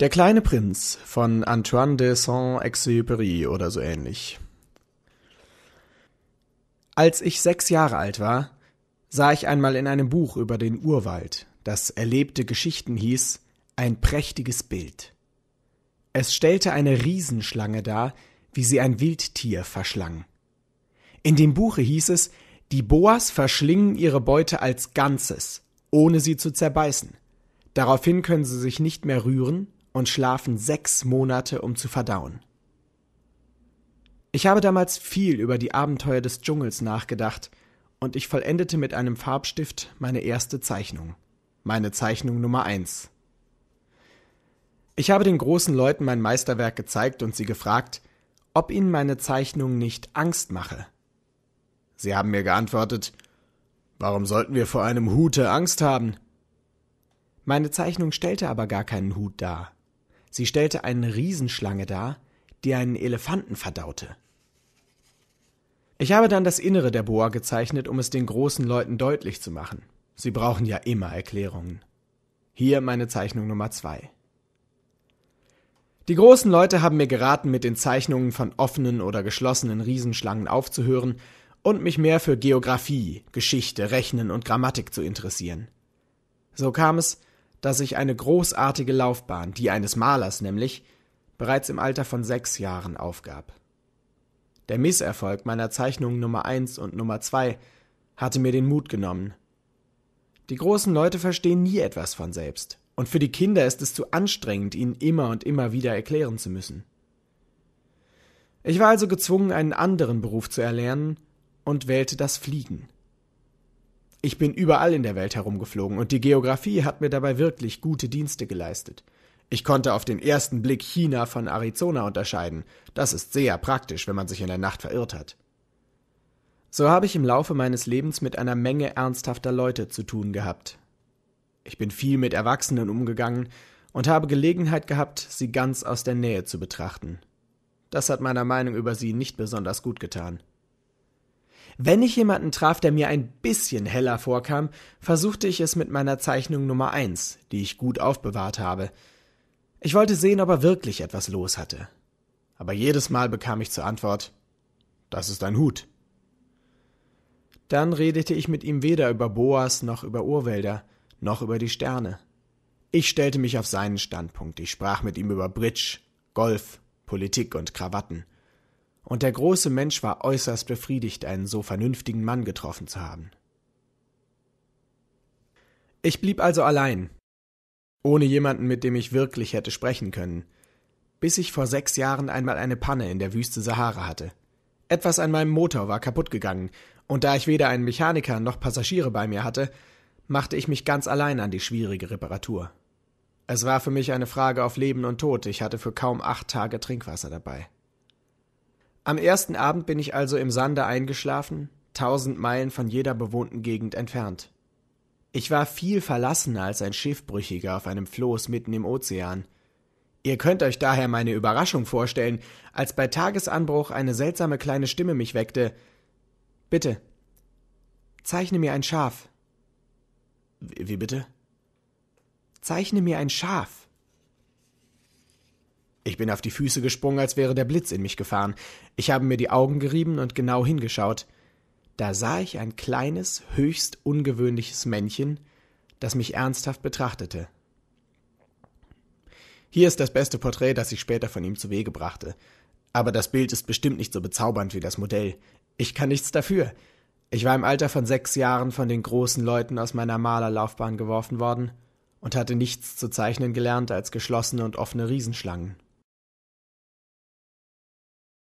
Der kleine Prinz von Antoine de Saint-Exupéry oder so ähnlich. Als ich sechs Jahre alt war, sah ich einmal in einem Buch über den Urwald, das erlebte Geschichten hieß, ein prächtiges Bild. Es stellte eine Riesenschlange dar, wie sie ein Wildtier verschlang. In dem Buche hieß es, die Boas verschlingen ihre Beute als Ganzes, ohne sie zu zerbeißen. Daraufhin können sie sich nicht mehr rühren und schlafen sechs Monate, um zu verdauen. Ich habe damals viel über die Abenteuer des Dschungels nachgedacht und ich vollendete mit einem Farbstift meine erste Zeichnung, meine Zeichnung Nummer eins. Ich habe den großen Leuten mein Meisterwerk gezeigt und sie gefragt, ob ihnen meine Zeichnung nicht Angst mache. Sie haben mir geantwortet, warum sollten wir vor einem Hute Angst haben? Meine Zeichnung stellte aber gar keinen Hut dar. Sie stellte eine Riesenschlange dar, die einen Elefanten verdaute. Ich habe dann das Innere der Boa gezeichnet, um es den großen Leuten deutlich zu machen. Sie brauchen ja immer Erklärungen. Hier meine Zeichnung Nummer zwei. Die großen Leute haben mir geraten, mit den Zeichnungen von offenen oder geschlossenen Riesenschlangen aufzuhören und mich mehr für Geographie, Geschichte, Rechnen und Grammatik zu interessieren. So kam es, dass ich eine großartige Laufbahn, die eines Malers nämlich, bereits im Alter von sechs Jahren aufgab. Der Misserfolg meiner Zeichnungen Nummer eins und Nummer zwei hatte mir den Mut genommen. Die großen Leute verstehen nie etwas von selbst, und für die Kinder ist es zu anstrengend, ihnen immer und immer wieder erklären zu müssen. Ich war also gezwungen, einen anderen Beruf zu erlernen und wählte das Fliegen. Ich bin überall in der Welt herumgeflogen und die Geografie hat mir dabei wirklich gute Dienste geleistet. Ich konnte auf den ersten Blick China von Arizona unterscheiden. Das ist sehr praktisch, wenn man sich in der Nacht verirrt hat. So habe ich im Laufe meines Lebens mit einer Menge ernsthafter Leute zu tun gehabt. Ich bin viel mit Erwachsenen umgegangen und habe Gelegenheit gehabt, sie ganz aus der Nähe zu betrachten. Das hat meiner Meinung über sie nicht besonders gut getan. Wenn ich jemanden traf, der mir ein bisschen heller vorkam, versuchte ich es mit meiner Zeichnung Nummer 1, die ich gut aufbewahrt habe. Ich wollte sehen, ob er wirklich etwas los hatte. Aber jedes Mal bekam ich zur Antwort, das ist ein Hut. Dann redete ich mit ihm weder über Boas noch über Urwälder, noch über die Sterne. Ich stellte mich auf seinen Standpunkt, ich sprach mit ihm über Bridge, Golf, Politik und Krawatten und der große Mensch war äußerst befriedigt, einen so vernünftigen Mann getroffen zu haben. Ich blieb also allein, ohne jemanden, mit dem ich wirklich hätte sprechen können, bis ich vor sechs Jahren einmal eine Panne in der Wüste Sahara hatte. Etwas an meinem Motor war kaputt gegangen, und da ich weder einen Mechaniker noch Passagiere bei mir hatte, machte ich mich ganz allein an die schwierige Reparatur. Es war für mich eine Frage auf Leben und Tod, ich hatte für kaum acht Tage Trinkwasser dabei. Am ersten Abend bin ich also im Sande eingeschlafen, tausend Meilen von jeder bewohnten Gegend entfernt. Ich war viel verlassener als ein Schiffbrüchiger auf einem Floß mitten im Ozean. Ihr könnt euch daher meine Überraschung vorstellen, als bei Tagesanbruch eine seltsame kleine Stimme mich weckte. Bitte, zeichne mir ein Schaf. Wie bitte? Zeichne mir ein Schaf. Ich bin auf die Füße gesprungen, als wäre der Blitz in mich gefahren. Ich habe mir die Augen gerieben und genau hingeschaut. Da sah ich ein kleines, höchst ungewöhnliches Männchen, das mich ernsthaft betrachtete. Hier ist das beste Porträt, das ich später von ihm zu Wege brachte. Aber das Bild ist bestimmt nicht so bezaubernd wie das Modell. Ich kann nichts dafür. Ich war im Alter von sechs Jahren von den großen Leuten aus meiner Malerlaufbahn geworfen worden und hatte nichts zu zeichnen gelernt als geschlossene und offene Riesenschlangen.